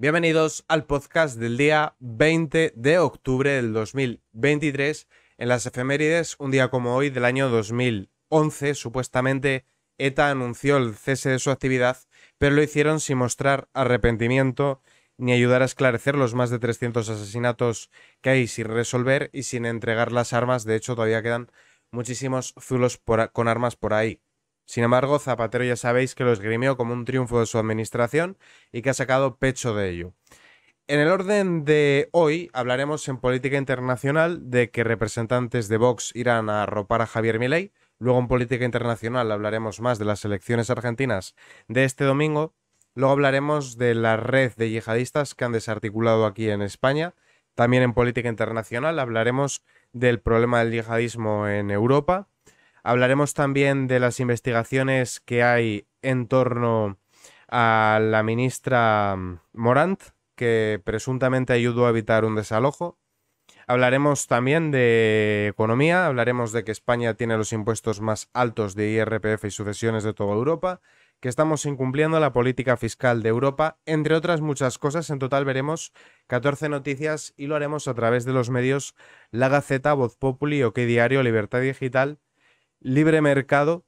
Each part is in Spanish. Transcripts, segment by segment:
Bienvenidos al podcast del día 20 de octubre del 2023. En las efemérides, un día como hoy del año 2011, supuestamente ETA anunció el cese de su actividad, pero lo hicieron sin mostrar arrepentimiento ni ayudar a esclarecer los más de 300 asesinatos que hay sin resolver y sin entregar las armas. De hecho, todavía quedan muchísimos zulos con armas por ahí. Sin embargo, Zapatero ya sabéis que lo esgrimió como un triunfo de su administración y que ha sacado pecho de ello. En el orden de hoy hablaremos en política internacional de que representantes de Vox irán a arropar a Javier Milei. Luego en política internacional hablaremos más de las elecciones argentinas de este domingo. Luego hablaremos de la red de yihadistas que han desarticulado aquí en España. También en política internacional hablaremos del problema del yihadismo en Europa Hablaremos también de las investigaciones que hay en torno a la ministra mm, Morant, que presuntamente ayudó a evitar un desalojo. Hablaremos también de economía, hablaremos de que España tiene los impuestos más altos de IRPF y sucesiones de toda Europa, que estamos incumpliendo la política fiscal de Europa, entre otras muchas cosas. En total veremos 14 noticias y lo haremos a través de los medios La Gaceta, Voz Populi, OK Diario, Libertad Digital libre mercado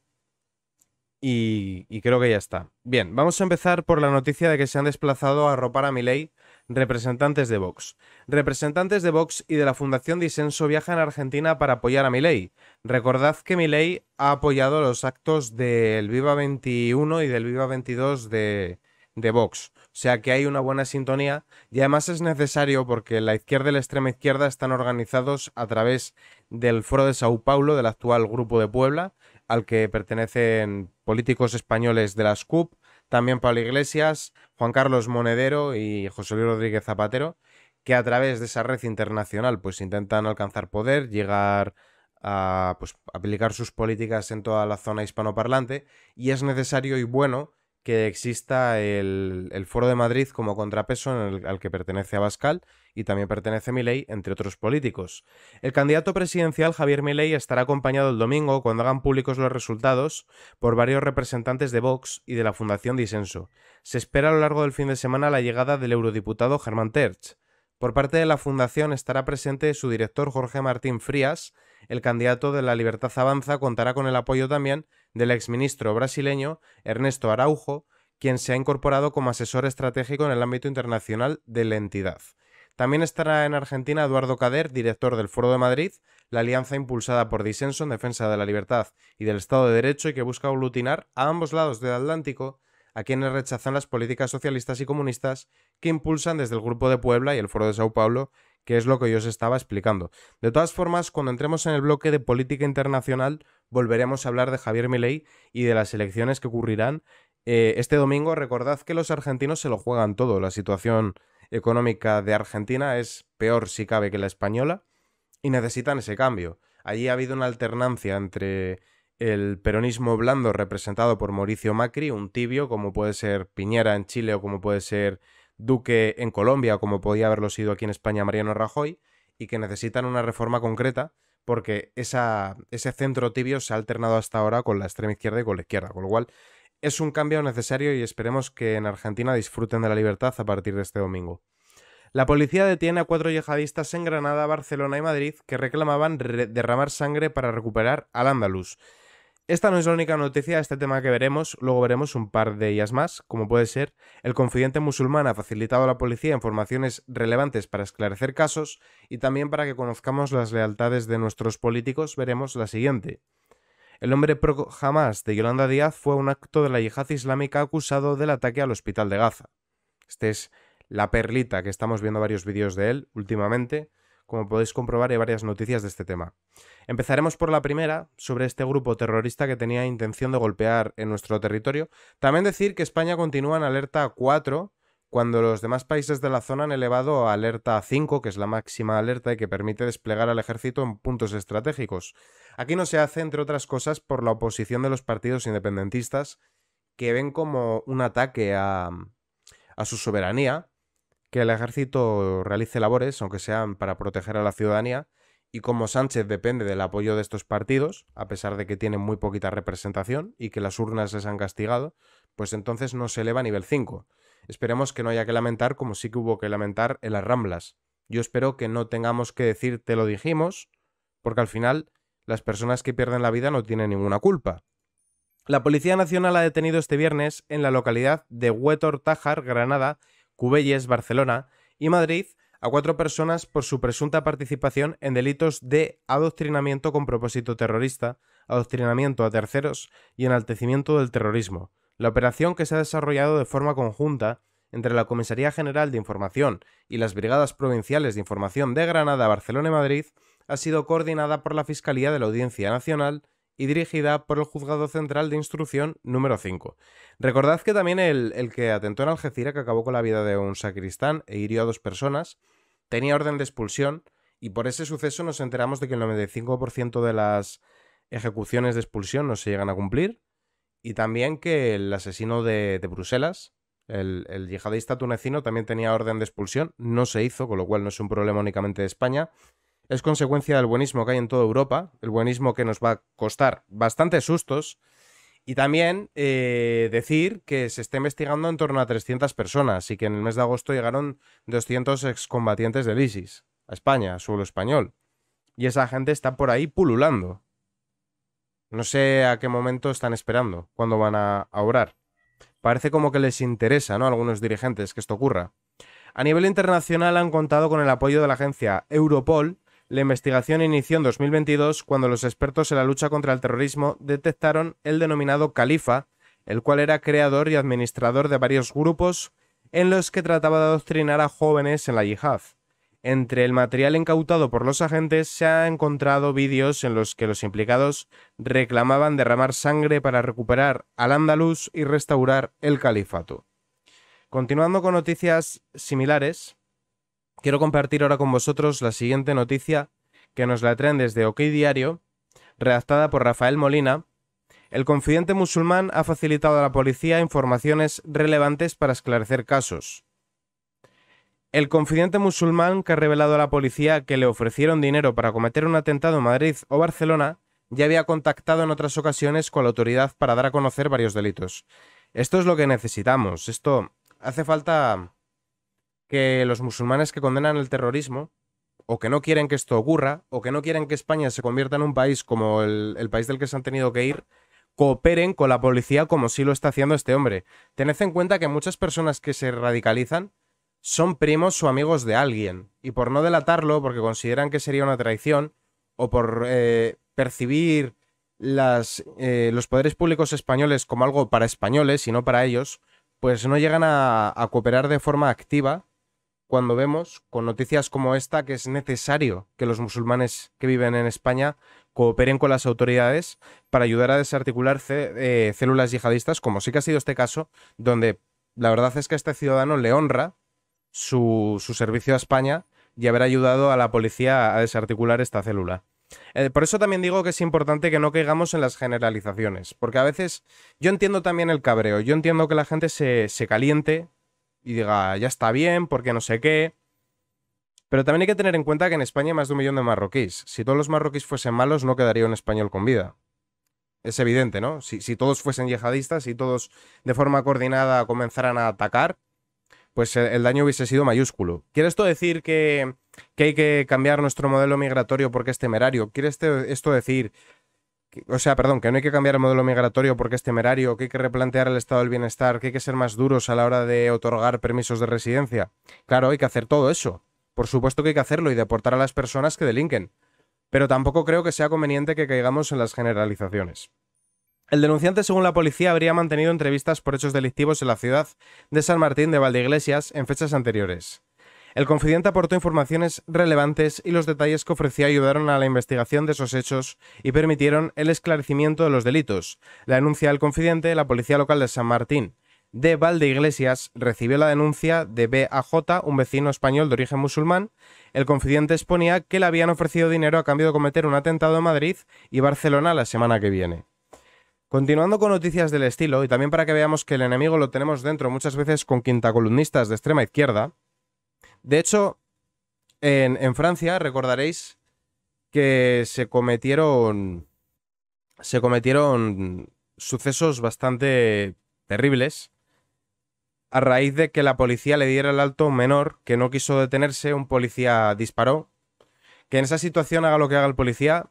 y, creo que ya está. Bien, vamos a empezar por la noticia de que se han desplazado a ropar a Milei representantes de Vox. Representantes de Vox y de la Fundación Disenso viajan a Argentina para apoyar a Milei. Recordad que Milei ha apoyado los actos del Viva 21 y del Viva 22 de, de Vox. O sea que hay una buena sintonía y además es necesario porque la izquierda y la extrema izquierda están organizados a través del Foro de Sao Paulo, del actual Grupo de Puebla, al que pertenecen políticos españoles de las CUP, también Pablo Iglesias, Juan Carlos Monedero y José Luis Rodríguez Zapatero, que a través de esa red internacional pues intentan alcanzar poder, llegar a pues, aplicar sus políticas en toda la zona hispanoparlante y es necesario y bueno que exista el, Foro de Madrid como contrapeso el, al que pertenece Abascal y también pertenece Milei, entre otros políticos. El candidato presidencial Javier Milei estará acompañado el domingo, cuando hagan públicos los resultados, por varios representantes de Vox y de la Fundación Disenso. Se espera a lo largo del fin de semana la llegada del eurodiputado Germán Terch. Por parte de la Fundación estará presente su director Jorge Martín Frías, el candidato de la Libertad Avanza contará con el apoyo también del exministro brasileño Ernesto Araujo, quien se ha incorporado como asesor estratégico en el ámbito internacional de la entidad. También estará en Argentina Eduardo Cader, director del Foro de Madrid, la alianza impulsada por Disenso en defensa de la libertad y del Estado de Derecho y que busca aglutinar a ambos lados del Atlántico a quienes rechazan las políticas socialistas y comunistas que impulsan desde el Grupo de Puebla y el Foro de Sao Paulo, que es lo que yo os estaba explicando. De todas formas, cuando entremos en el bloque de política internacional, volveremos a hablar de Javier Milei y de las elecciones que ocurrirán. Eh, este domingo, recordad que los argentinos se lo juegan todo. La situación económica de Argentina es peor, si cabe, que la española y necesitan ese cambio. Allí ha habido una alternancia entre el peronismo blando representado por Mauricio Macri, un tibio como puede ser Piñera en Chile o como puede ser Duque en Colombia o como podía haberlo sido aquí en España Mariano Rajoy, y que necesitan una reforma concreta porque ese centro tibio se ha alternado hasta ahora con la extrema izquierda y con la izquierda, con lo cual es un cambio necesario y esperemos que en Argentina disfruten de la libertad a partir de este domingo. La policía detiene a cuatro yihadistas en Granada, Barcelona y Madrid que reclamaban derramar sangre para recuperar al Andalus esta no es la única noticia de este tema que veremos, luego veremos un par de ellas más, como puede ser el confidente musulmán ha facilitado a la policía informaciones relevantes para esclarecer casos y también para que conozcamos las lealtades de nuestros políticos, veremos la siguiente. El hombre pro Hamas de Yolanda Díaz fue un acto de la yihad islámica acusado del ataque al hospital de Gaza. Este es la perlita que estamos viendo varios vídeos de él últimamente como podéis comprobar hay varias noticias de este tema. Empezaremos por la primera, sobre este grupo terrorista que tenía intención de golpear en nuestro territorio. También decir que España continúa en alerta 4, cuando los demás países de la zona han elevado a alerta 5, que es la máxima alerta y que permite desplegar al ejército en puntos estratégicos. Aquí no se hace, entre otras cosas, por la oposición de los partidos independentistas, que ven como un ataque a, a su soberanía, que el ejército realice labores, aunque sean para proteger a la ciudadanía, y como Sánchez depende del apoyo de estos partidos, a pesar de que tienen muy poquita representación y que las urnas les han castigado, pues entonces no se eleva a nivel 5. Esperemos que no haya que lamentar como sí que hubo que lamentar en las Ramblas. Yo espero que no tengamos que decir te lo dijimos, porque al final las personas que pierden la vida no tienen ninguna culpa. La Policía Nacional ha detenido este viernes en la localidad de Huetor Tajar, Granada, Cubelles, Barcelona y Madrid a cuatro personas por su presunta participación en delitos de adoctrinamiento con propósito terrorista, adoctrinamiento a terceros y enaltecimiento del terrorismo. La operación que se ha desarrollado de forma conjunta entre la Comisaría General de Información y las Brigadas Provinciales de Información de Granada, Barcelona y Madrid ha sido coordinada por la Fiscalía de la Audiencia Nacional y dirigida por el Juzgado Central de Instrucción número 5. Recordad que también el, el que atentó en Algeciras, que acabó con la vida de un sacristán e hirió a dos personas, tenía orden de expulsión y por ese suceso nos enteramos de que el 95% de las ejecuciones de expulsión no se llegan a cumplir y también que el asesino de, Bruselas, el, el, yihadista tunecino, también tenía orden de expulsión, no se hizo, con lo cual no es un problema únicamente de España es consecuencia del buenismo que hay en toda Europa, el buenismo que nos va a costar bastantes sustos, y también eh, decir que se está investigando en torno a 300 personas y que en el mes de agosto llegaron 200 excombatientes del ISIS a España, suelo español. Y esa gente está por ahí pululando. No sé a qué momento están esperando, cuándo van a, a orar. Parece como que les interesa, ¿no? A algunos dirigentes que esto ocurra. A nivel internacional han contado con el apoyo de la agencia Europol la investigación inició en 2022 cuando los expertos en la lucha contra el terrorismo detectaron el denominado califa, el cual era creador y administrador de varios grupos en los que trataba de adoctrinar a jóvenes en la yihad. Entre el material incautado por los agentes se han encontrado vídeos en los que los implicados reclamaban derramar sangre para recuperar al andaluz y restaurar el califato. Continuando con noticias similares, quiero compartir ahora con vosotros la siguiente noticia que nos la traen desde OK Diario, redactada por Rafael Molina. El confidente musulmán ha facilitado a la policía informaciones relevantes para esclarecer casos. El confidente musulmán que ha revelado a la policía que le ofrecieron dinero para cometer un atentado en Madrid o Barcelona ya había contactado en otras ocasiones con la autoridad para dar a conocer varios delitos. Esto es lo que necesitamos. Esto hace falta que los musulmanes que condenan el terrorismo, o que no quieren que esto ocurra, o que no quieren que España se convierta en un país como el, país del que se han tenido que ir, cooperen con la policía como si lo está haciendo este hombre. Tened en cuenta que muchas personas que se radicalizan son primos o amigos de alguien, y por no delatarlo, porque consideran que sería una traición, o por eh, percibir las, eh, los poderes públicos españoles como algo para españoles y no para ellos, pues no llegan a cooperar de forma activa cuando vemos con noticias como esta que es necesario que los musulmanes que viven en España cooperen con las autoridades para ayudar a desarticular eh, células yihadistas, como sí que ha sido este caso, donde la verdad es que este ciudadano le honra su, su servicio a España y haber ayudado a la policía a desarticular esta célula. Eh, por eso también digo que es importante que no caigamos en las generalizaciones, porque a veces yo entiendo también el cabreo, yo entiendo que la gente se, se caliente y diga, ya está bien, porque no sé qué. Pero también hay que tener en cuenta que en España hay más de un millón de marroquíes. Si todos los marroquíes fuesen malos, no quedaría un español con vida. Es evidente, ¿no? Si, todos fuesen yihadistas, y todos de forma coordinada comenzaran a atacar, pues el, daño hubiese sido mayúsculo. ¿Quiere esto decir que, hay que cambiar nuestro modelo migratorio porque es temerario? ¿Quiere este, esto decir o sea, perdón, que no hay que cambiar el modelo migratorio porque es temerario, que hay que replantear el estado del bienestar, que hay que ser más duros a la hora de otorgar permisos de residencia. Claro, hay que hacer todo eso. Por supuesto que hay que hacerlo y deportar a las personas que delinquen. Pero tampoco creo que sea conveniente que caigamos en las generalizaciones. El denunciante, según la policía, habría mantenido entrevistas por hechos delictivos en la ciudad de San Martín de Valdeiglesias en fechas anteriores. El confidente aportó informaciones relevantes y los detalles que ofrecía ayudaron a la investigación de esos hechos y permitieron el esclarecimiento de los delitos. La denuncia del confidente, la policía local de San Martín de Valde Iglesias recibió la denuncia de BAJ, un vecino español de origen musulmán. El confidente exponía que le habían ofrecido dinero a cambio de cometer un atentado en Madrid y Barcelona la semana que viene. Continuando con noticias del estilo, y también para que veamos que el enemigo lo tenemos dentro muchas veces con quintacolumnistas de extrema izquierda, de hecho, en, Francia recordaréis que se cometieron. Se cometieron sucesos bastante terribles a raíz de que la policía le diera el alto a un menor que no quiso detenerse, un policía disparó. Que en esa situación haga lo que haga el policía,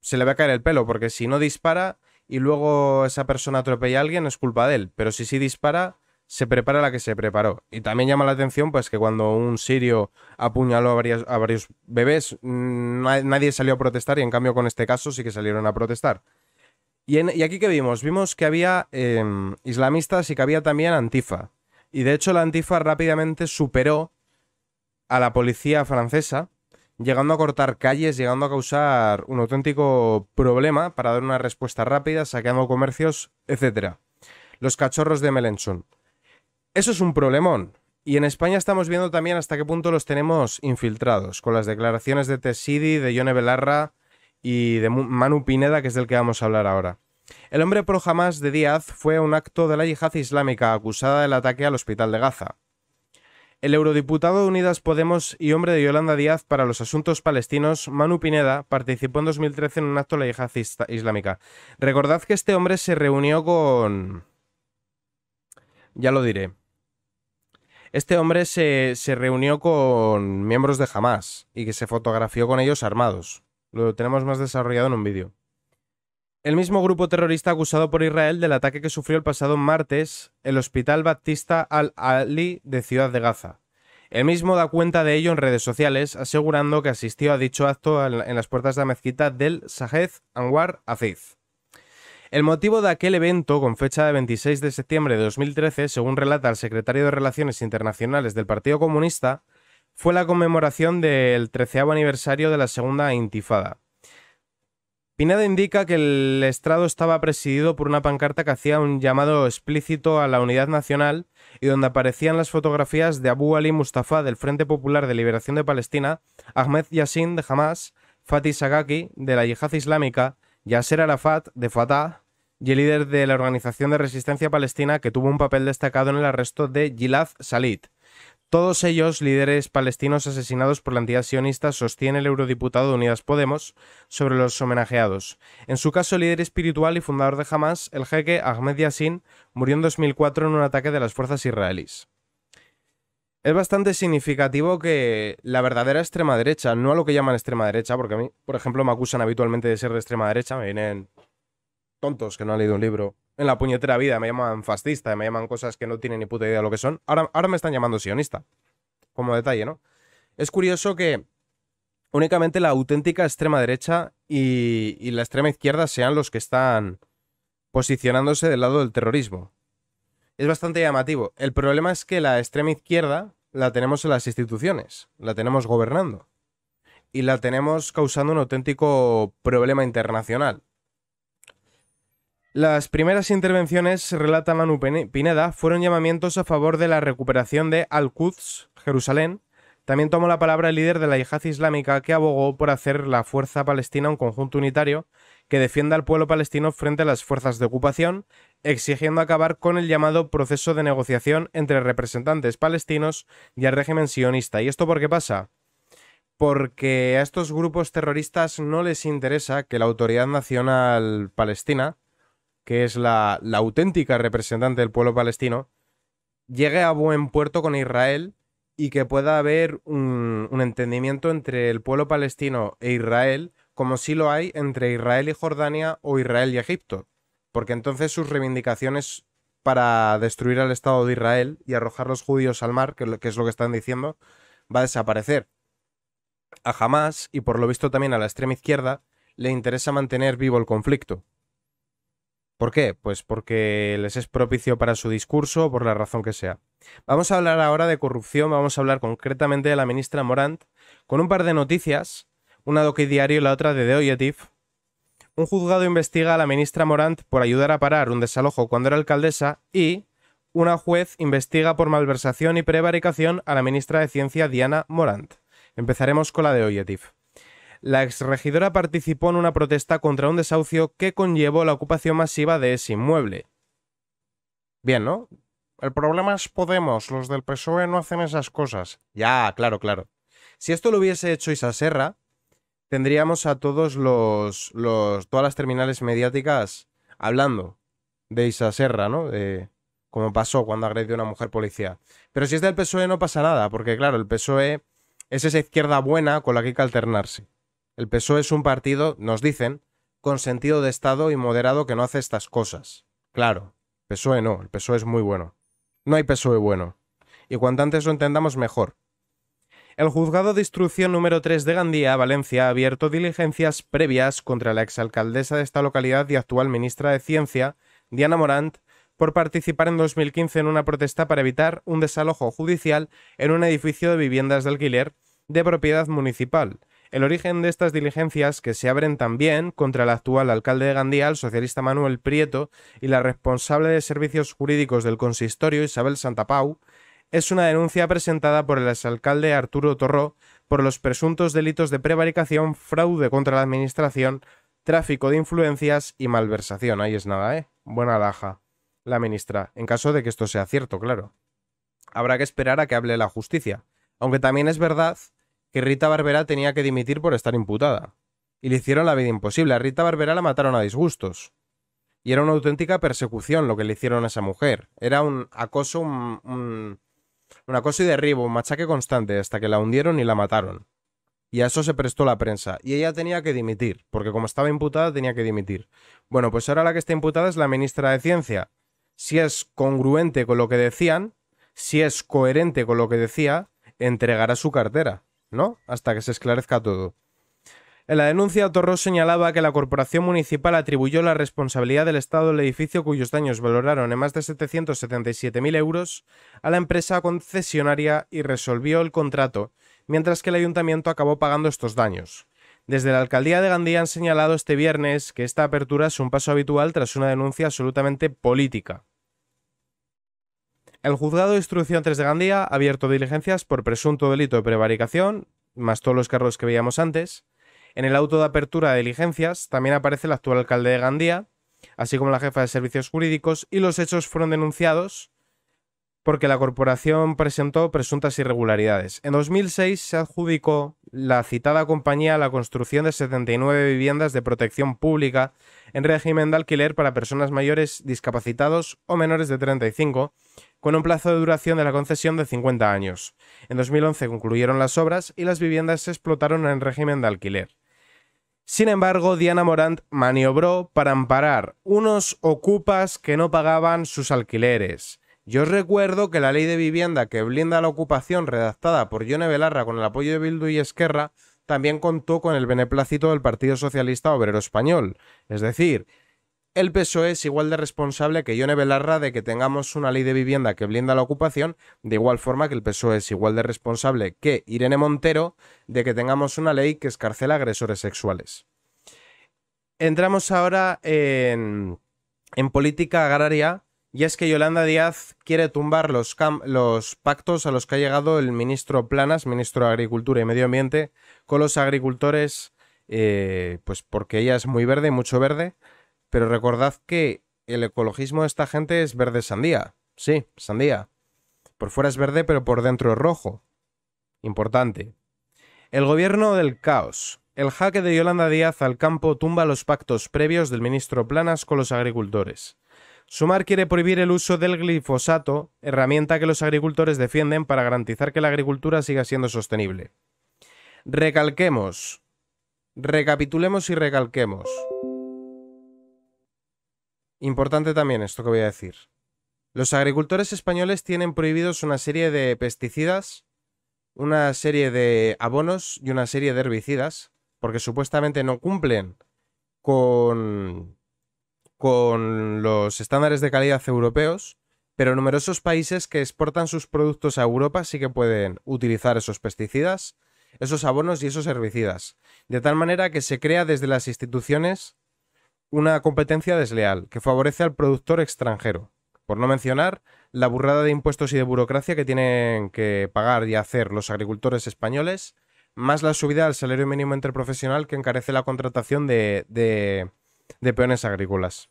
se le va a caer el pelo, porque si no dispara y luego esa persona atropella a alguien es culpa de él, pero si sí dispara, se prepara la que se preparó. Y también llama la atención pues que cuando un sirio apuñaló a varios, a varios bebés, mm, nadie salió a protestar y en cambio con este caso sí que salieron a protestar. Y, aquí que vimos, vimos que había em, islamistas y que había también antifa. Y de hecho la antifa rápidamente superó a la policía francesa, llegando a cortar calles, llegando a causar un auténtico problema para dar una respuesta rápida, saqueando comercios, etc. Los cachorros de Melenchon. Eso es un problemón. Y en España estamos viendo también hasta qué punto los tenemos infiltrados, con las declaraciones de Tessidi, de Yone Belarra y de Manu Pineda, que es del que vamos a hablar ahora. El hombre pro Hamas de Díaz fue un acto de la yihad islámica acusada del ataque al hospital de Gaza. El eurodiputado de Unidas Podemos y hombre de Yolanda Díaz para los asuntos palestinos, Manu Pineda, participó en 2013 en un acto de la yihad islámica. Recordad que este hombre se reunió con... Ya lo diré. Este hombre se, reunió con miembros de Hamas y que se fotografió con ellos armados. Lo tenemos más desarrollado en un vídeo. El mismo grupo terrorista acusado por Israel del ataque que sufrió el pasado martes el Hospital Baptista Al-Ali de Ciudad de Gaza. El mismo da cuenta de ello en redes sociales, asegurando que asistió a dicho acto en las puertas de la mezquita del Sahed Anwar Aziz. El motivo de aquel evento, con fecha de 26 de septiembre de 2013, según relata el secretario de Relaciones Internacionales del Partido Comunista, fue la conmemoración del treceavo aniversario de la Segunda Intifada. Pineda indica que el estrado estaba presidido por una pancarta que hacía un llamado explícito a la unidad nacional y donde aparecían las fotografías de Abu Ali Mustafa del Frente Popular de Liberación de Palestina, Ahmed Yassin de Hamas, Fatih Sagaki de la Yihad Islámica, Yasser Arafat, de Fatah, y el líder de la Organización de Resistencia Palestina, que tuvo un papel destacado en el arresto de Gilad Shalit. Todos ellos líderes palestinos asesinados por la entidad sionista, sostiene el eurodiputado de Unidas Podemos sobre los homenajeados. En su caso, líder espiritual y fundador de Hamas, el jeque Ahmed Yassin, murió en 2004 en un ataque de las fuerzas israelíes. Es bastante significativo que la verdadera extrema derecha, no a lo que llaman extrema derecha, porque a mí, por ejemplo, me acusan habitualmente de ser de extrema derecha, me vienen tontos que no han leído un libro en la puñetera vida, me llaman fascista, me llaman cosas que no tienen ni puta idea de lo que son. Ahora, ahora me están llamando sionista, como detalle, ¿no? Es curioso que únicamente la auténtica extrema derecha y, y la extrema izquierda sean los que están posicionándose del lado del terrorismo. Es bastante llamativo. El problema es que la extrema izquierda la tenemos en las instituciones, la tenemos gobernando y la tenemos causando un auténtico problema internacional. Las primeras intervenciones, relata Manu Pineda, fueron llamamientos a favor de la recuperación de Al-Quds, Jerusalén. También tomó la palabra el líder de la yihad islámica que abogó por hacer la fuerza palestina un conjunto unitario que defienda al pueblo palestino frente a las fuerzas de ocupación exigiendo acabar con el llamado proceso de negociación entre representantes palestinos y el régimen sionista. ¿Y esto por qué pasa? Porque a estos grupos terroristas no les interesa que la Autoridad Nacional Palestina, que es la, auténtica representante del pueblo palestino, llegue a buen puerto con Israel y que pueda haber un, un, entendimiento entre el pueblo palestino e Israel, como sí lo hay entre Israel y Jordania o Israel y Egipto porque entonces sus reivindicaciones para destruir al Estado de Israel y arrojar los judíos al mar, que, es lo que están diciendo, va a desaparecer. A jamás y por lo visto también a la extrema izquierda, le interesa mantener vivo el conflicto. ¿Por qué? Pues porque les es propicio para su discurso, por la razón que sea. Vamos a hablar ahora de corrupción, vamos a hablar concretamente de la ministra Morant, con un par de noticias, una de OK Diario y la otra de The Objective, un juzgado investiga a la ministra Morant por ayudar a parar un desalojo cuando era alcaldesa y una juez investiga por malversación y prevaricación a la ministra de Ciencia Diana Morant. Empezaremos con la de OyeTif. La exregidora participó en una protesta contra un desahucio que conllevó la ocupación masiva de ese inmueble. Bien, ¿no? El problema es Podemos, los del PSOE no hacen esas cosas. Ya, claro, claro. Si esto lo hubiese hecho Isaserra. Serra, tendríamos a todos los, los todas las terminales mediáticas hablando de Isa Serra, ¿no? De, como pasó cuando agredió a una mujer policía. Pero si es del PSOE no pasa nada, porque claro, el PSOE es esa izquierda buena con la que hay que alternarse. El PSOE es un partido, nos dicen, con sentido de Estado y moderado que no hace estas cosas. Claro, PSOE no, el PSOE es muy bueno. No hay PSOE bueno. Y cuanto antes lo entendamos, mejor. El juzgado de instrucción número 3 de Gandía, Valencia, ha abierto diligencias previas contra la exalcaldesa de esta localidad y actual ministra de Ciencia, Diana Morant, por participar en 2015 en una protesta para evitar un desalojo judicial en un edificio de viviendas de alquiler de propiedad municipal. El origen de estas diligencias, que se abren también contra el actual alcalde de Gandía, el socialista Manuel Prieto, y la responsable de servicios jurídicos del consistorio, Isabel Santapau, es una denuncia presentada por el exalcalde Arturo Torró por los presuntos delitos de prevaricación, fraude contra la administración, tráfico de influencias y malversación. Ahí es nada, ¿eh? Buena laja, la ministra, en caso de que esto sea cierto, claro. Habrá que esperar a que hable la justicia. Aunque también es verdad que Rita Barberá tenía que dimitir por estar imputada. Y le hicieron la vida imposible. A Rita Barberá la mataron a disgustos. Y era una auténtica persecución lo que le hicieron a esa mujer. Era un acoso, un una cosa y derribo, un machaque constante, hasta que la hundieron y la mataron. Y a eso se prestó la prensa. Y ella tenía que dimitir, porque como estaba imputada tenía que dimitir. Bueno, pues ahora la que está imputada es la ministra de Ciencia. Si es congruente con lo que decían, si es coherente con lo que decía, entregará su cartera, ¿no? Hasta que se esclarezca todo. En la denuncia, Torros señalaba que la corporación municipal atribuyó la responsabilidad del Estado del edificio cuyos daños valoraron en más de 777.000 euros a la empresa concesionaria y resolvió el contrato, mientras que el ayuntamiento acabó pagando estos daños. Desde la alcaldía de Gandía han señalado este viernes que esta apertura es un paso habitual tras una denuncia absolutamente política. El juzgado de instrucción 3 de Gandía ha abierto diligencias por presunto delito de prevaricación, más todos los carros que veíamos antes, en el auto de apertura de diligencias también aparece el actual alcalde de Gandía, así como la jefa de servicios jurídicos, y los hechos fueron denunciados porque la corporación presentó presuntas irregularidades. En 2006 se adjudicó la citada compañía la construcción de 79 viviendas de protección pública en régimen de alquiler para personas mayores, discapacitados o menores de 35, con un plazo de duración de la concesión de 50 años. En 2011 concluyeron las obras y las viviendas se explotaron en régimen de alquiler. Sin embargo, Diana Morant maniobró para amparar unos ocupas que no pagaban sus alquileres. Yo os recuerdo que la ley de vivienda que blinda la ocupación, redactada por Yone Belarra con el apoyo de Bildu y Esquerra, también contó con el beneplácito del Partido Socialista Obrero Español. Es decir, el PSOE es igual de responsable que Yone Belarra de que tengamos una ley de vivienda que blinda la ocupación, de igual forma que el PSOE es igual de responsable que Irene Montero de que tengamos una ley que escarcela agresores sexuales. Entramos ahora en, política agraria y es que Yolanda Díaz quiere tumbar los, pactos a los que ha llegado el ministro Planas, ministro de Agricultura y Medio Ambiente, con los agricultores, eh, pues porque ella es muy verde, mucho verde, pero recordad que el ecologismo de esta gente es verde sandía. Sí, sandía. Por fuera es verde, pero por dentro es rojo. Importante. El gobierno del caos. El jaque de Yolanda Díaz al campo tumba los pactos previos del ministro Planas con los agricultores. Sumar quiere prohibir el uso del glifosato, herramienta que los agricultores defienden para garantizar que la agricultura siga siendo sostenible. Recalquemos. Recapitulemos y recalquemos. Importante también esto que voy a decir. Los agricultores españoles tienen prohibidos una serie de pesticidas, una serie de abonos y una serie de herbicidas, porque supuestamente no cumplen con, con los estándares de calidad europeos, pero numerosos países que exportan sus productos a Europa sí que pueden utilizar esos pesticidas, esos abonos y esos herbicidas, de tal manera que se crea desde las instituciones una competencia desleal que favorece al productor extranjero. Por no mencionar la burrada de impuestos y de burocracia que tienen que pagar y hacer los agricultores españoles, más la subida al salario mínimo interprofesional que encarece la contratación de, de peones agrícolas.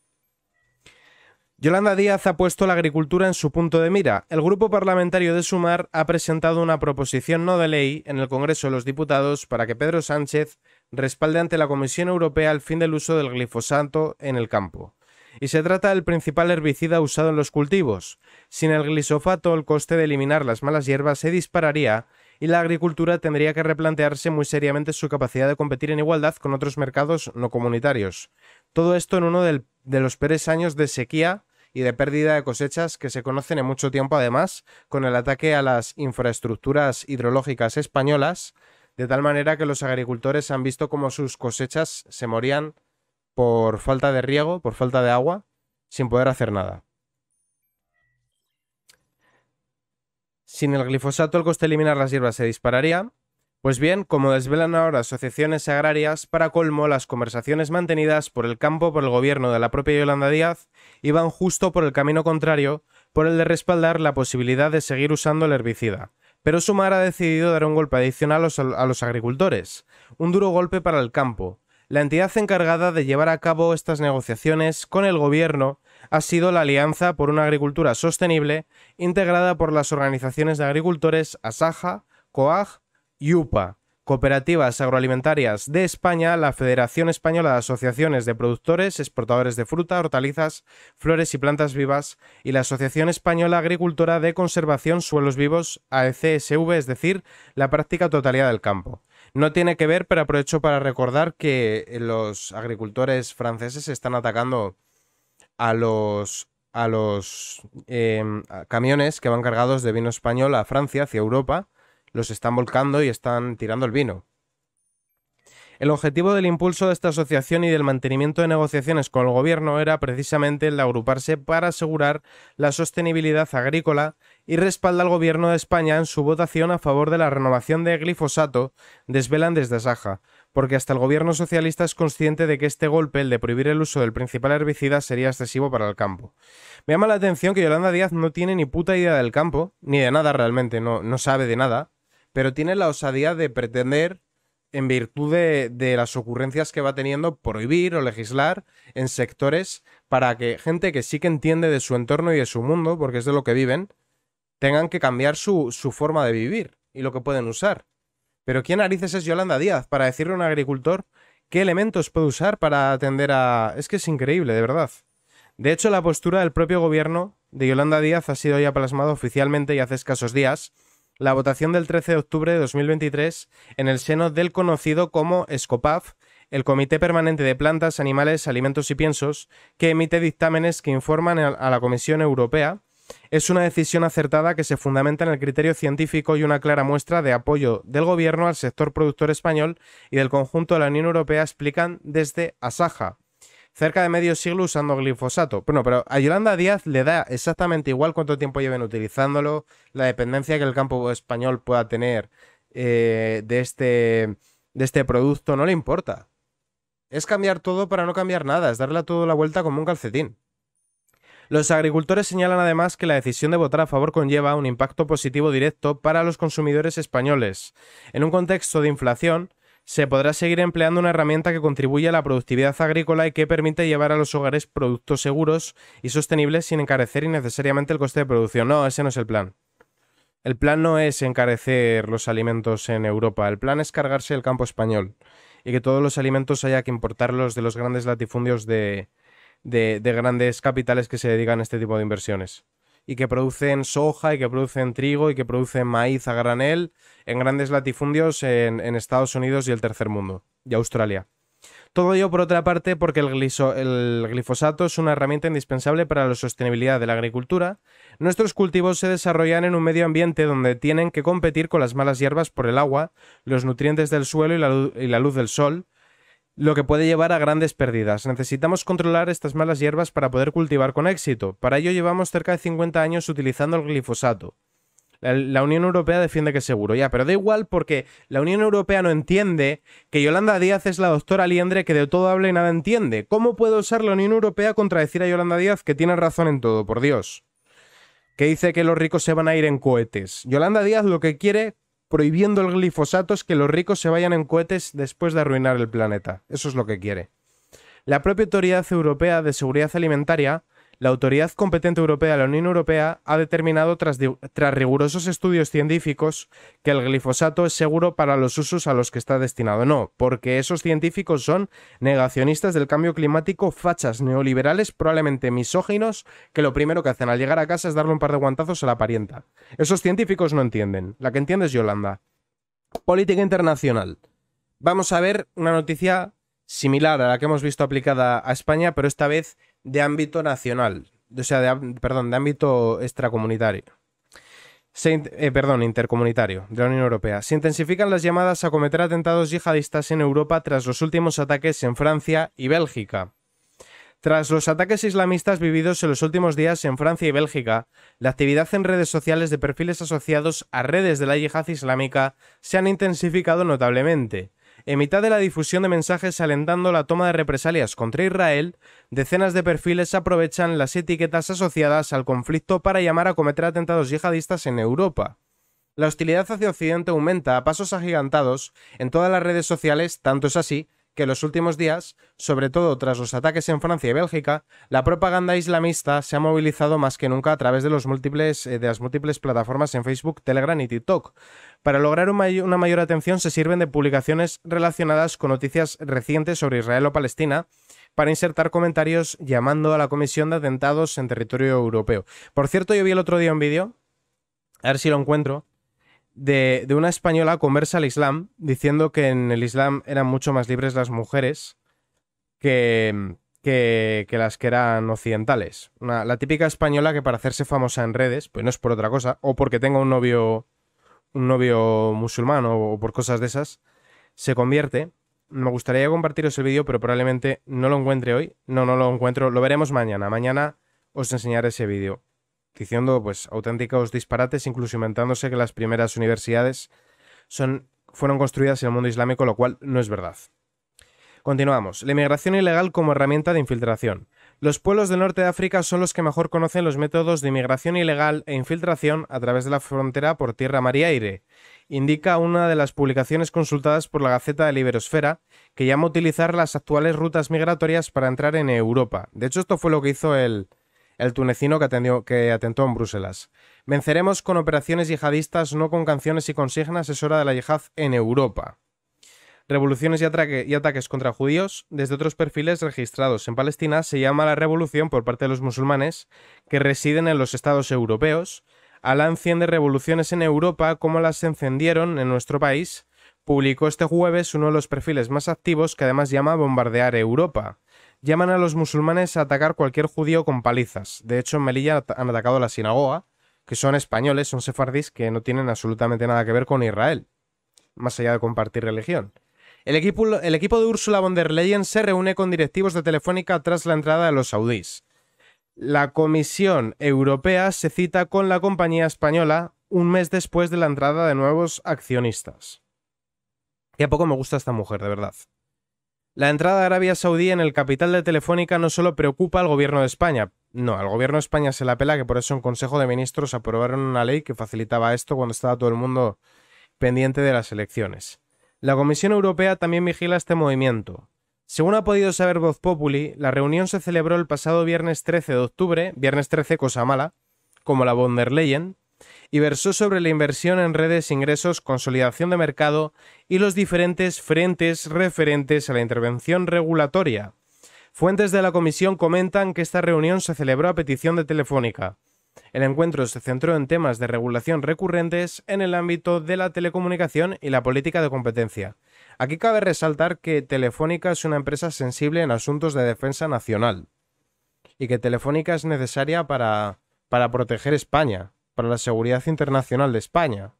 Yolanda Díaz ha puesto la agricultura en su punto de mira. El grupo parlamentario de Sumar ha presentado una proposición no de ley en el Congreso de los Diputados para que Pedro Sánchez respalde ante la Comisión Europea el fin del uso del glifosato en el campo. Y se trata del principal herbicida usado en los cultivos. Sin el glifosato, el coste de eliminar las malas hierbas se dispararía y la agricultura tendría que replantearse muy seriamente su capacidad de competir en igualdad con otros mercados no comunitarios. Todo esto en uno de los peores años de sequía y de pérdida de cosechas que se conocen en mucho tiempo además, con el ataque a las infraestructuras hidrológicas españolas, de tal manera que los agricultores han visto cómo sus cosechas se morían por falta de riego, por falta de agua, sin poder hacer nada. Sin el glifosato el coste de eliminar las hierbas se dispararía. Pues bien, como desvelan ahora asociaciones agrarias, para colmo las conversaciones mantenidas por el campo por el gobierno de la propia Yolanda Díaz iban justo por el camino contrario, por el de respaldar la posibilidad de seguir usando el herbicida, pero Sumar ha decidido dar un golpe adicional a los, agricultores, un duro golpe para el campo. La entidad encargada de llevar a cabo estas negociaciones con el gobierno ha sido la Alianza por una Agricultura Sostenible, integrada por las organizaciones de agricultores ASAJA, COAG y UPA, Cooperativas Agroalimentarias de España, la Federación Española de Asociaciones de Productores, Exportadores de Fruta, Hortalizas, Flores y Plantas Vivas y la Asociación Española Agricultora de Conservación Suelos Vivos, AECSV, es decir, la práctica totalidad del campo. No tiene que ver, pero aprovecho para recordar que los agricultores franceses están atacando a los a los em, camiones que van cargados de vino español a Francia, hacia Europa, los están volcando y están tirando el vino. El objetivo del impulso de esta asociación y del mantenimiento de negociaciones con el gobierno era precisamente el de agruparse para asegurar la sostenibilidad agrícola y respalda al gobierno de España en su votación a favor de la renovación de glifosato, desvelan desde Saja, porque hasta el gobierno socialista es consciente de que este golpe, el de prohibir el uso del principal herbicida, sería excesivo para el campo. Me llama la atención que Yolanda Díaz no tiene ni puta idea del campo, ni de nada realmente, no, no sabe de nada, pero tiene la osadía de pretender, en virtud de, las ocurrencias que va teniendo, prohibir o legislar en sectores para que gente que sí que entiende de su entorno y de su mundo, porque es de lo que viven, tengan que cambiar su, su, forma de vivir y lo que pueden usar. Pero ¿quién narices es Yolanda Díaz para decirle a un agricultor qué elementos puede usar para atender a... Es que es increíble, de verdad. De hecho, la postura del propio gobierno de Yolanda Díaz ha sido ya plasmada oficialmente y hace escasos días la votación del 13 de octubre de 2023 en el seno del conocido como SCOPAF, el Comité Permanente de Plantas, Animales, Alimentos y Piensos, que emite dictámenes que informan a la Comisión Europea. Es una decisión acertada que se fundamenta en el criterio científico y una clara muestra de apoyo del Gobierno al sector productor español y del conjunto de la Unión Europea, explican desde Asaja cerca de medio siglo usando glifosato. Bueno, pero a Yolanda Díaz le da exactamente igual cuánto tiempo lleven utilizándolo, la dependencia que el campo español pueda tener eh, de, este, de este producto, no le importa. Es cambiar todo para no cambiar nada, es darle a todo la vuelta como un calcetín. Los agricultores señalan además que la decisión de votar a favor conlleva un impacto positivo directo para los consumidores españoles. En un contexto de inflación, se podrá seguir empleando una herramienta que contribuye a la productividad agrícola y que permite llevar a los hogares productos seguros y sostenibles sin encarecer innecesariamente el coste de producción. No, ese no es el plan. El plan no es encarecer los alimentos en Europa, el plan es cargarse el campo español y que todos los alimentos haya que importarlos de los grandes latifundios de, de grandes capitales que se dedican a este tipo de inversiones y que producen soja y que producen trigo y que producen maíz a granel en grandes latifundios en, Estados Unidos y el tercer mundo y Australia. Todo ello, por otra parte, porque el, el, glifosato es una herramienta indispensable para la sostenibilidad de la agricultura, nuestros cultivos se desarrollan en un medio ambiente donde tienen que competir con las malas hierbas por el agua, los nutrientes del suelo y la luz del sol, lo que puede llevar a grandes pérdidas. Necesitamos controlar estas malas hierbas para poder cultivar con éxito. Para ello llevamos cerca de 50 años utilizando el glifosato. La, Unión Europea defiende que es seguro, ya, pero da igual porque la Unión Europea no entiende que Yolanda Díaz es la doctora Liendre que de todo habla y nada entiende. ¿Cómo puede usar la Unión Europea contradecir a Yolanda Díaz que tiene razón en todo, por Dios? Que dice que los ricos se van a ir en cohetes. Yolanda Díaz lo que quiere prohibiendo el glifosato es que los ricos se vayan en cohetes después de arruinar el planeta. Eso es lo que quiere. La propia Autoridad Europea de Seguridad Alimentaria la autoridad competente europea, la Unión Europea, ha determinado tras, tras, rigurosos estudios científicos que el glifosato es seguro para los usos a los que está destinado. No, porque esos científicos son negacionistas del cambio climático, fachas neoliberales, probablemente misóginos, que lo primero que hacen al llegar a casa es darle un par de guantazos a la parienta. Esos científicos no entienden. La que entiende es Yolanda. Política internacional. Vamos a ver una noticia similar a la que hemos visto aplicada a España, pero esta vez de ámbito nacional, o sea, perdón, de ámbito extracomunitario. Eh, perdón, intercomunitario, de la Unión Europea. Se intensifican las llamadas a cometer atentados yihadistas en Europa tras los últimos ataques en Francia y Bélgica. Tras los ataques islamistas vividos en los últimos días en Francia y Bélgica, la actividad en redes sociales de perfiles asociados a redes de la yihad islámica se han intensificado notablemente. En mitad de la difusión de mensajes alentando la toma de represalias contra Israel, decenas de perfiles aprovechan las etiquetas asociadas al conflicto para llamar a cometer atentados yihadistas en Europa. La hostilidad hacia Occidente aumenta a pasos agigantados en todas las redes sociales, tanto es así que en los últimos días, sobre todo tras los ataques en Francia y Bélgica, la propaganda islamista se ha movilizado más que nunca a través de, eh, las múltiples plataformas en Facebook, Telegram y TikTok. Para lograr una mayor atención se sirven de publicaciones relacionadas con noticias recientes sobre Israel o Palestina, para insertar comentarios llamando a la Comisión de Atentados en territorio europeo. Por cierto, yo vi el otro día un vídeo, a ver si lo encuentro, de, una española conversa al Islam, diciendo que en el Islam eran mucho más libres las mujeres que, que, que las que eran occidentales. la típica española que para hacerse famosa en redes, pues no es por otra cosa, o porque tenga un novio, un novio musulmán o, o por cosas de esas, se convierte. Me gustaría compartiros el vídeo, pero probablemente no lo encuentre hoy. No, no lo encuentro. Lo veremos mañana. Mañana os enseñaré ese vídeo diciendo pues auténticos disparates, incluso inventándose que las primeras universidades son, fueron construidas en el mundo islámico, lo cual no es verdad. Continuamos. La inmigración ilegal como herramienta de infiltración. Los pueblos del norte de África son los que mejor conocen los métodos de inmigración ilegal e infiltración a través de la frontera por tierra, mar y aire, indica una de las publicaciones consultadas por la Gaceta de la que llama a utilizar las actuales rutas migratorias para entrar en Europa. De hecho, esto fue lo que hizo el, el tunecino que, atentó en Bruselas. Venceremos con operaciones yihadistas, no con canciones y consignas, es hora de la yihad en Europa. Revoluciones y, y ataques contra judíos desde otros perfiles registrados en Palestina se llama la revolución por parte de los musulmanes que residen en los estados europeos. Alá enciende revoluciones en Europa como las encendieron en nuestro país. Publicó este jueves uno de los perfiles más activos que además llama Bombardear Europa llaman a los musulmanes a atacar cualquier judío con palizas. De hecho, en Melilla han atacado la sinagoga, que son españoles, son sefardíes, que no tienen absolutamente nada que ver con Israel, más allá de compartir religión. El equipo, el equipo de Ursula von der Leyen se reúne con directivos de Telefónica tras la entrada de los saudíes. La Comisión Europea se cita con la compañía española un mes después de la entrada de nuevos accionistas. Y a poco me gusta esta mujer, de verdad. La entrada de Arabia Saudí en el capital de Telefónica no solo preocupa al gobierno de España, no, al gobierno de España se la pela que por eso un Consejo de Ministros aprobaron una ley que facilitaba esto cuando estaba todo el mundo pendiente de las elecciones. La Comisión Europea también vigila este movimiento. Según ha podido saber Voz Populi, la reunión se celebró el pasado viernes 13 de octubre, viernes 13 cosa mala, como la von der Leyen, y versó sobre la inversión en redes, ingresos, consolidación de mercado y los diferentes frentes referentes a la intervención regulatoria. Fuentes de la comisión comentan que esta reunión se celebró a petición de Telefónica. El encuentro se centró en temas de regulación recurrentes en el ámbito de la telecomunicación y la política de competencia. Aquí cabe resaltar que Telefónica es una empresa sensible en asuntos de defensa nacional y que Telefónica es necesaria para, para proteger España para la seguridad internacional de España.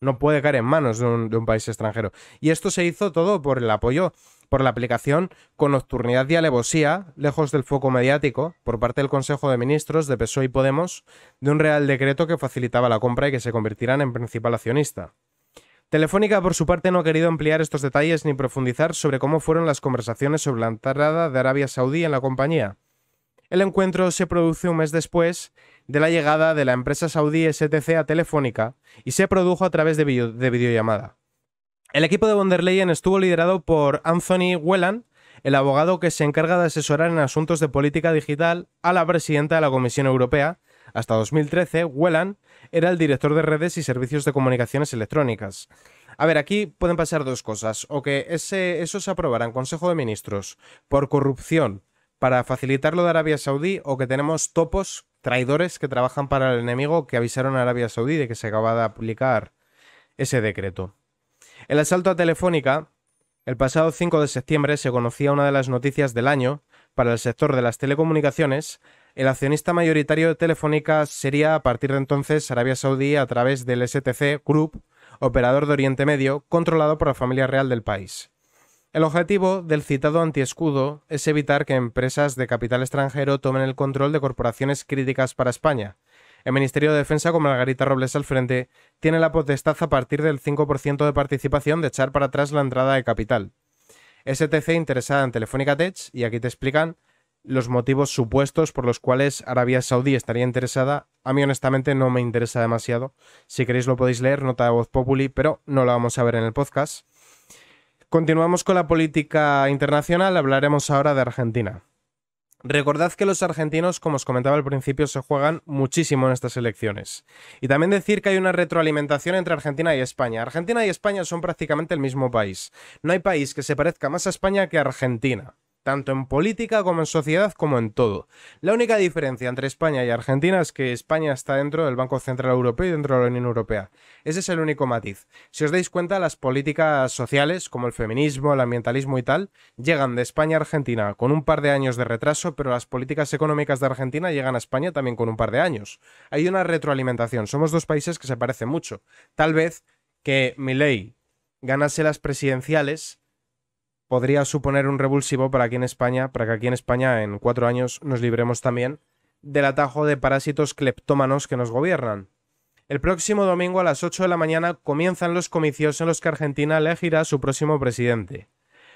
No puede caer en manos de un, país extranjero. Y esto se hizo todo por el apoyo, por la aplicación con nocturnidad y alevosía, lejos del foco mediático, por parte del Consejo de Ministros de PSOE y Podemos, de un real decreto que facilitaba la compra y que se convertirán en principal accionista. Telefónica, por su parte, no ha querido ampliar estos detalles ni profundizar sobre cómo fueron las conversaciones sobre la entrada de Arabia Saudí en la compañía. El encuentro se produce un mes después de la llegada de la empresa saudí STC a Telefónica y se produjo a través de, videollamada. El equipo de von Leyen estuvo liderado por Anthony Whelan, el abogado que se encarga de asesorar en asuntos de política digital a la presidenta de la Comisión Europea. Hasta 2013, Whelan era el director de redes y servicios de comunicaciones electrónicas. A ver, aquí pueden pasar dos cosas. O que eso se aprobara en Consejo de Ministros por corrupción para facilitarlo de Arabia Saudí o que tenemos topos traidores que trabajan para el enemigo que avisaron a Arabia Saudí de que se acababa de publicar ese decreto. El asalto a Telefónica, el pasado 5 de septiembre se conocía una de las noticias del año para el sector de las telecomunicaciones. El accionista mayoritario de Telefónica sería a partir de entonces Arabia Saudí a través del STC Group, operador de Oriente Medio, controlado por la familia real del país. El objetivo del citado antiescudo es evitar que empresas de capital extranjero tomen el control de corporaciones críticas para España. El Ministerio de Defensa, con Margarita Robles al frente, tiene la potestad a partir del 5% de participación de echar para atrás la entrada de capital. STC interesada en Telefónica Tech, y aquí te explican los motivos supuestos por los cuales Arabia Saudí estaría interesada. A mí honestamente no me interesa demasiado. Si queréis lo podéis leer, nota de voz populi, pero no la vamos a ver en el podcast. Continuamos con la política internacional, hablaremos ahora de Argentina. Recordad que los argentinos, como os comentaba al principio, se juegan muchísimo en estas elecciones. Y también decir que hay una retroalimentación entre Argentina y España. Argentina y España son prácticamente el mismo país. No hay país que se parezca más a España que a Argentina tanto en política como en sociedad como en todo. La única diferencia entre España y Argentina es que España está dentro del Banco Central Europeo y dentro de la Unión Europea. Ese es el único matiz. Si os dais cuenta, las políticas sociales, como el feminismo, el ambientalismo y tal, llegan de España a Argentina con un par de años de retraso, pero las políticas económicas de Argentina llegan a España también con un par de años. Hay una retroalimentación. Somos dos países que se parecen mucho. Tal vez que Milei ganase las presidenciales podría suponer un revulsivo para aquí en España, para que aquí en España en cuatro años nos libremos también del atajo de parásitos cleptómanos que nos gobiernan. El próximo domingo a las 8 de la mañana comienzan los comicios en los que Argentina elegirá su próximo presidente.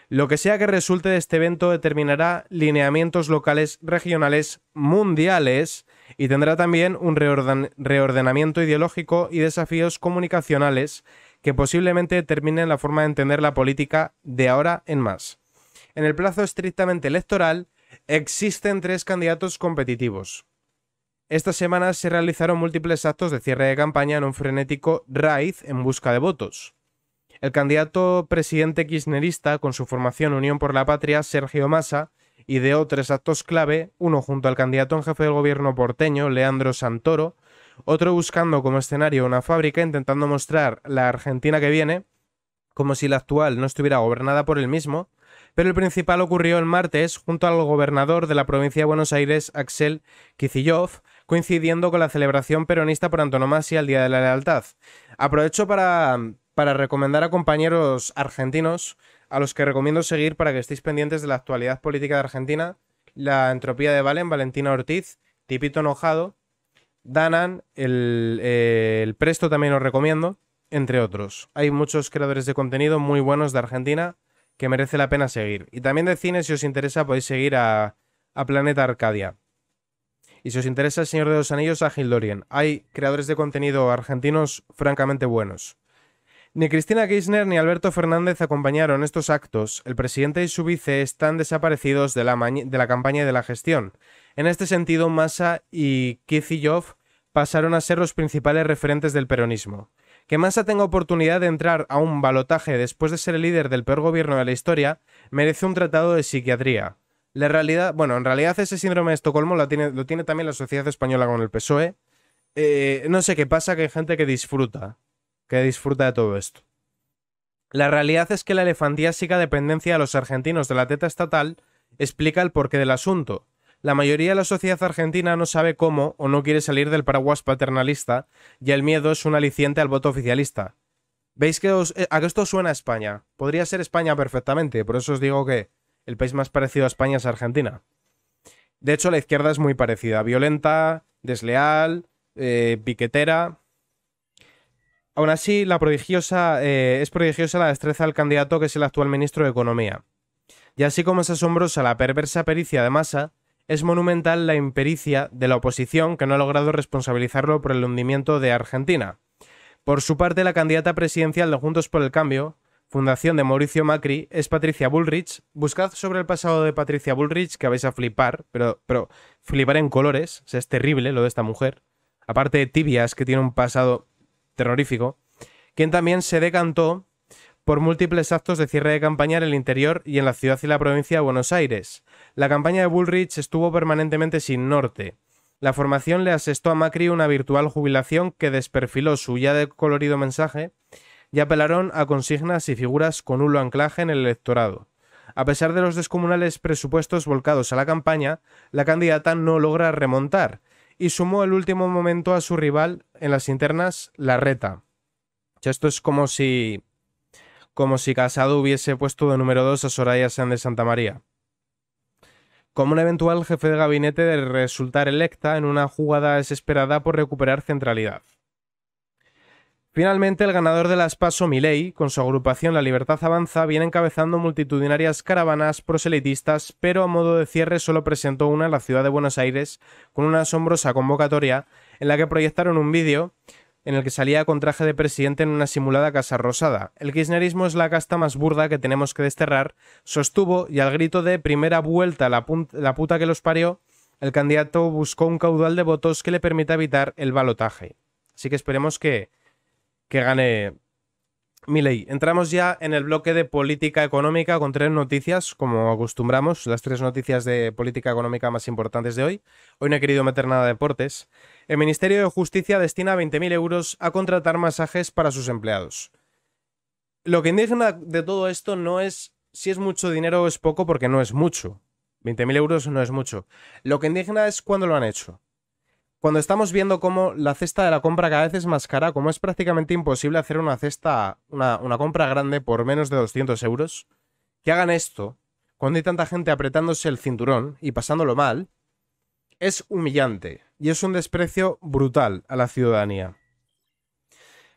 Lo que sea que resulte de este evento determinará lineamientos locales, regionales, mundiales y tendrá también un reordenamiento ideológico y desafíos comunicacionales que posiblemente determinen la forma de entender la política de ahora en más. En el plazo estrictamente electoral, existen tres candidatos competitivos. Esta semana se realizaron múltiples actos de cierre de campaña en un frenético raíz en busca de votos. El candidato presidente kirchnerista con su formación Unión por la Patria, Sergio Massa, ideó tres actos clave, uno junto al candidato en jefe del gobierno porteño, Leandro Santoro, otro buscando como escenario una fábrica intentando mostrar la Argentina que viene, como si la actual no estuviera gobernada por él mismo, pero el principal ocurrió el martes junto al gobernador de la provincia de Buenos Aires, Axel Kicillof, coincidiendo con la celebración peronista por antonomasia el Día de la Lealtad. Aprovecho para, para recomendar a compañeros argentinos, a los que recomiendo seguir para que estéis pendientes de la actualidad política de Argentina, la entropía de Valen, Valentina Ortiz, Tipito Enojado, Danan, eh, el, Presto también os recomiendo, entre otros. Hay muchos creadores de contenido muy buenos de Argentina que merece la pena seguir. Y también de cine, si os interesa, podéis seguir a, Planeta Arcadia. Y si os interesa El Señor de los Anillos, a Gildorien. Hay creadores de contenido argentinos francamente buenos. Ni Cristina Kirchner ni Alberto Fernández acompañaron estos actos. El presidente y su vice están desaparecidos de la campaña y de la gestión. En este sentido, Massa y Kicillof pasaron a ser los principales referentes del peronismo. Que Massa tenga oportunidad de entrar a un balotaje después de ser el líder del peor gobierno de la historia merece un tratado de psiquiatría. La realidad, bueno, en realidad ese síndrome de Estocolmo lo tiene, también la sociedad española con el PSOE. Eh, no sé qué pasa, que hay gente que disfruta, que disfruta de todo esto. La realidad es que la elefantiásica dependencia de los argentinos de la teta estatal explica el porqué del asunto, la mayoría de la sociedad argentina no sabe cómo o no quiere salir del paraguas paternalista y el miedo es un aliciente al voto oficialista. ¿Veis que os, eh, a esto suena a España? Podría ser España perfectamente, por eso os digo que el país más parecido a España es Argentina. De hecho, la izquierda es muy parecida, violenta, desleal, eh, piquetera. Aún así, la prodigiosa, eh, es prodigiosa la destreza del candidato que es el actual ministro de Economía. Y así como es asombrosa la perversa pericia de Masa, es monumental la impericia de la oposición que no ha logrado responsabilizarlo por el hundimiento de Argentina. Por su parte, la candidata presidencial de Juntos por el Cambio, fundación de Mauricio Macri, es Patricia Bullrich. Buscad sobre el pasado de Patricia Bullrich, que vais a flipar, pero, pero flipar en colores, es terrible lo de esta mujer. Aparte de tibias, que tiene un pasado terrorífico, quien también se decantó por múltiples actos de cierre de campaña en el interior y en la ciudad y la provincia de Buenos Aires la campaña de Bullrich estuvo permanentemente sin norte. La formación le asestó a Macri una virtual jubilación que desperfiló su ya de colorido mensaje y apelaron a consignas y figuras con un anclaje en el electorado. A pesar de los descomunales presupuestos volcados a la campaña, la candidata no logra remontar y sumó el último momento a su rival en las internas, la reta. Esto es como si. como si Casado hubiese puesto de número 2 a Soraya Sánchez de Santa María como un eventual jefe de gabinete de resultar electa en una jugada desesperada por recuperar centralidad. Finalmente, el ganador de las PASO, Milei, con su agrupación La Libertad Avanza, viene encabezando multitudinarias caravanas proselitistas, pero a modo de cierre solo presentó una en la ciudad de Buenos Aires, con una asombrosa convocatoria, en la que proyectaron un vídeo en el que salía con traje de presidente en una simulada casa rosada. El kirchnerismo es la casta más burda que tenemos que desterrar, sostuvo, y al grito de primera vuelta la, la puta que los parió, el candidato buscó un caudal de votos que le permita evitar el balotaje. Así que esperemos que, que gane Milei. Entramos ya en el bloque de política económica con tres noticias, como acostumbramos, las tres noticias de política económica más importantes de hoy. Hoy no he querido meter nada de deportes el Ministerio de Justicia destina 20.000 euros a contratar masajes para sus empleados. Lo que indigna de todo esto no es si es mucho dinero o es poco, porque no es mucho. 20.000 euros no es mucho. Lo que indigna es cuando lo han hecho. Cuando estamos viendo cómo la cesta de la compra cada vez es más cara, como es prácticamente imposible hacer una cesta, una, una compra grande por menos de 200 euros, que hagan esto, cuando hay tanta gente apretándose el cinturón y pasándolo mal, es humillante y es un desprecio brutal a la ciudadanía.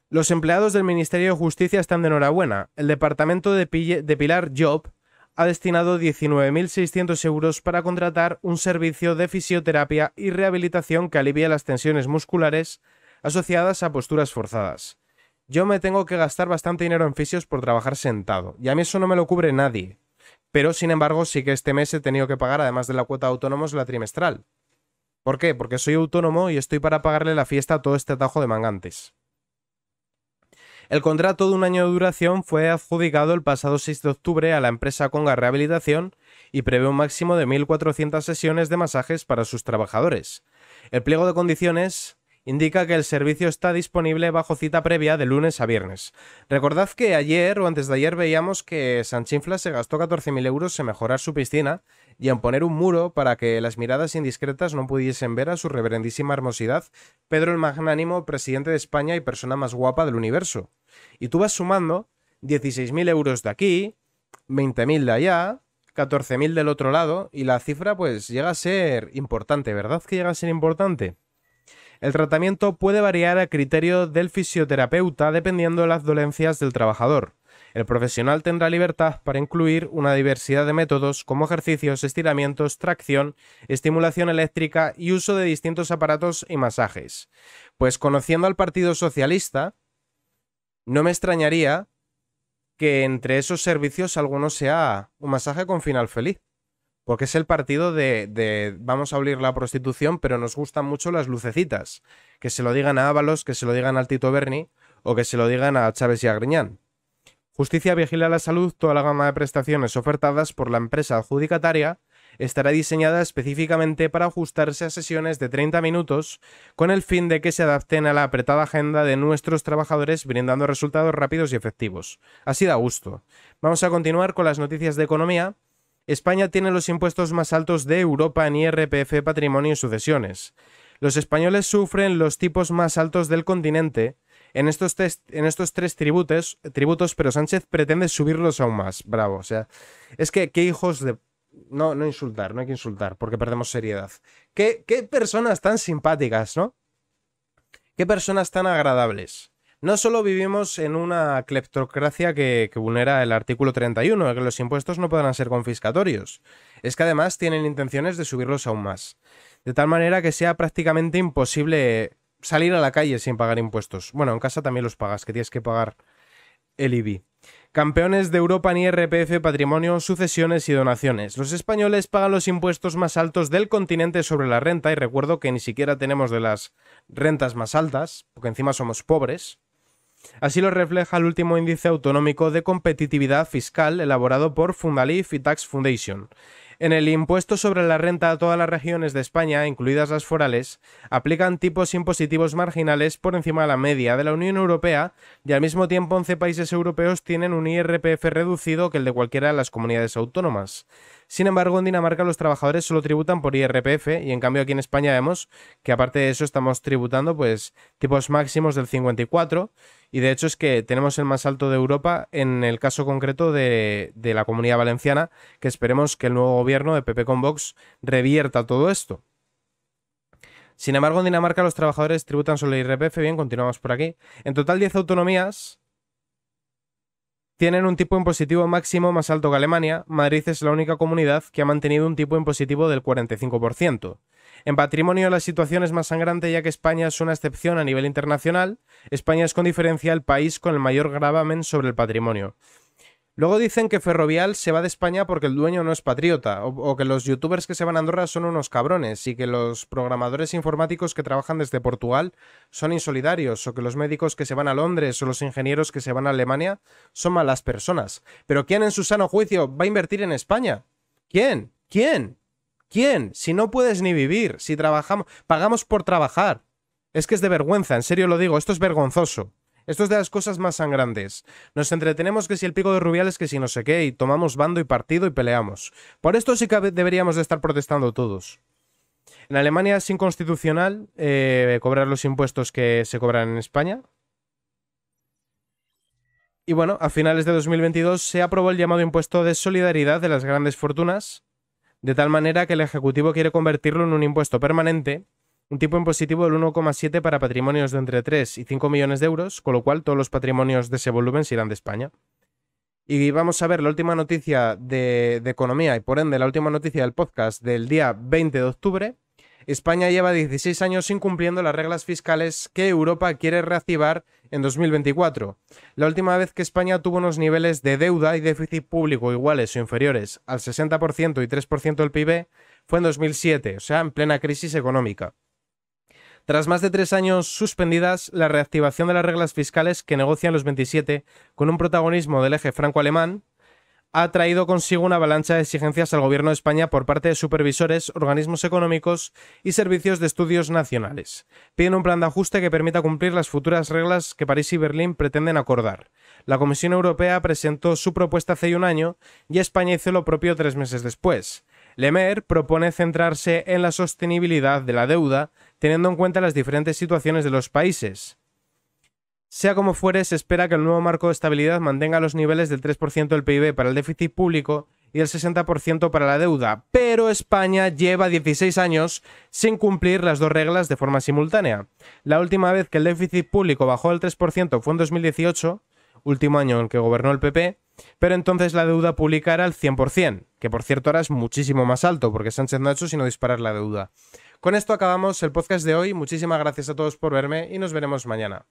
Los empleados del Ministerio de Justicia están de enhorabuena. El departamento de, Pilar Job ha destinado 19.600 euros para contratar un servicio de fisioterapia y rehabilitación que alivia las tensiones musculares asociadas a posturas forzadas. Yo me tengo que gastar bastante dinero en fisios por trabajar sentado, y a mí eso no me lo cubre nadie. Pero, sin embargo, sí que este mes he tenido que pagar, además de la cuota de autónomos, la trimestral. ¿Por qué? Porque soy autónomo y estoy para pagarle la fiesta a todo este atajo de mangantes. El contrato de un año de duración fue adjudicado el pasado 6 de octubre a la empresa Conga Rehabilitación y prevé un máximo de 1.400 sesiones de masajes para sus trabajadores. El pliego de condiciones indica que el servicio está disponible bajo cita previa de lunes a viernes. Recordad que ayer o antes de ayer veíamos que Sanchinfla se gastó 14.000 euros en mejorar su piscina y en poner un muro para que las miradas indiscretas no pudiesen ver a su reverendísima hermosidad, Pedro el Magnánimo, presidente de España y persona más guapa del universo. Y tú vas sumando 16.000 euros de aquí, 20.000 de allá, 14.000 del otro lado, y la cifra pues llega a ser importante, ¿verdad que llega a ser importante? El tratamiento puede variar a criterio del fisioterapeuta dependiendo de las dolencias del trabajador. El profesional tendrá libertad para incluir una diversidad de métodos como ejercicios, estiramientos, tracción, estimulación eléctrica y uso de distintos aparatos y masajes. Pues conociendo al Partido Socialista, no me extrañaría que entre esos servicios alguno sea un masaje con final feliz. Porque es el partido de, vamos a abrir la prostitución, pero nos gustan mucho las lucecitas. Que se lo digan a Ábalos, que se lo digan al Tito Berni o que se lo digan a Chávez y a Griñán. Justicia vigila la salud, toda la gama de prestaciones ofertadas por la empresa adjudicataria estará diseñada específicamente para ajustarse a sesiones de 30 minutos con el fin de que se adapten a la apretada agenda de nuestros trabajadores brindando resultados rápidos y efectivos. Así da gusto. Vamos a continuar con las noticias de economía. España tiene los impuestos más altos de Europa en IRPF, patrimonio y sucesiones. Los españoles sufren los tipos más altos del continente, en estos, tres tributos, tributos, pero Sánchez pretende subirlos aún más. Bravo, o sea, es que qué hijos de... No, no insultar, no hay que insultar, porque perdemos seriedad. Qué, personas tan simpáticas, ¿no? Qué personas tan agradables. No solo vivimos en una cleptocracia que, vulnera el artículo 31, que los impuestos no puedan ser confiscatorios, es que además tienen intenciones de subirlos aún más, de tal manera que sea prácticamente imposible salir a la calle sin pagar impuestos. Bueno, en casa también los pagas, que tienes que pagar el IBI. Campeones de Europa en IRPF, patrimonio, sucesiones y donaciones. Los españoles pagan los impuestos más altos del continente sobre la renta y recuerdo que ni siquiera tenemos de las rentas más altas, porque encima somos pobres. Así lo refleja el último índice autonómico de competitividad fiscal elaborado por Fundalif y Tax Foundation. En el impuesto sobre la renta a todas las regiones de España, incluidas las forales, aplican tipos impositivos marginales por encima de la media de la Unión Europea y al mismo tiempo 11 países europeos tienen un IRPF reducido que el de cualquiera de las comunidades autónomas. Sin embargo, en Dinamarca los trabajadores solo tributan por IRPF y en cambio aquí en España vemos que aparte de eso estamos tributando pues tipos máximos del 54 y de hecho es que tenemos el más alto de Europa en el caso concreto de, la comunidad valenciana que esperemos que el nuevo gobierno de PP con Vox revierta todo esto. Sin embargo, en Dinamarca los trabajadores tributan solo IRPF. Bien, continuamos por aquí. En total, 10 autonomías tienen un tipo impositivo máximo más alto que Alemania, Madrid es la única comunidad que ha mantenido un tipo impositivo del 45%. En patrimonio la situación es más sangrante ya que España es una excepción a nivel internacional. España es con diferencia el país con el mayor gravamen sobre el patrimonio. Luego dicen que Ferrovial se va de España porque el dueño no es patriota, o, que los youtubers que se van a Andorra son unos cabrones, y que los programadores informáticos que trabajan desde Portugal son insolidarios, o que los médicos que se van a Londres o los ingenieros que se van a Alemania son malas personas. Pero ¿quién en su sano juicio va a invertir en España? ¿Quién? ¿Quién? ¿Quién? Si no puedes ni vivir, si trabajamos, pagamos por trabajar. Es que es de vergüenza, en serio lo digo, esto es vergonzoso. Esto es de las cosas más sangrantes. Nos entretenemos que si el pico de Rubiales, que si no sé qué, y tomamos bando y partido y peleamos. Por esto sí que deberíamos de estar protestando todos. En Alemania es inconstitucional eh, cobrar los impuestos que se cobran en España. Y bueno, a finales de 2022 se aprobó el llamado impuesto de solidaridad de las grandes fortunas, de tal manera que el Ejecutivo quiere convertirlo en un impuesto permanente un tipo impositivo del 1,7 para patrimonios de entre 3 y 5 millones de euros, con lo cual todos los patrimonios de ese volumen se irán de España. Y vamos a ver la última noticia de, economía y por ende la última noticia del podcast del día 20 de octubre. España lleva 16 años incumpliendo las reglas fiscales que Europa quiere reactivar en 2024. La última vez que España tuvo unos niveles de deuda y déficit público iguales o inferiores al 60% y 3% del PIB fue en 2007, o sea, en plena crisis económica. Tras más de tres años suspendidas, la reactivación de las reglas fiscales que negocian los 27 con un protagonismo del eje franco-alemán ha traído consigo una avalancha de exigencias al Gobierno de España por parte de supervisores, organismos económicos y servicios de estudios nacionales. Piden un plan de ajuste que permita cumplir las futuras reglas que París y Berlín pretenden acordar. La Comisión Europea presentó su propuesta hace un año y España hizo lo propio tres meses después. Lemer propone centrarse en la sostenibilidad de la deuda teniendo en cuenta las diferentes situaciones de los países. Sea como fuere, se espera que el nuevo marco de estabilidad mantenga los niveles del 3% del PIB para el déficit público y el 60% para la deuda, pero España lleva 16 años sin cumplir las dos reglas de forma simultánea. La última vez que el déficit público bajó al 3% fue en 2018, último año en el que gobernó el PP, pero entonces la deuda pública era al 100%, que por cierto ahora es muchísimo más alto, porque Sánchez no ha hecho sino disparar la deuda. Con esto acabamos el podcast de hoy. Muchísimas gracias a todos por verme y nos veremos mañana.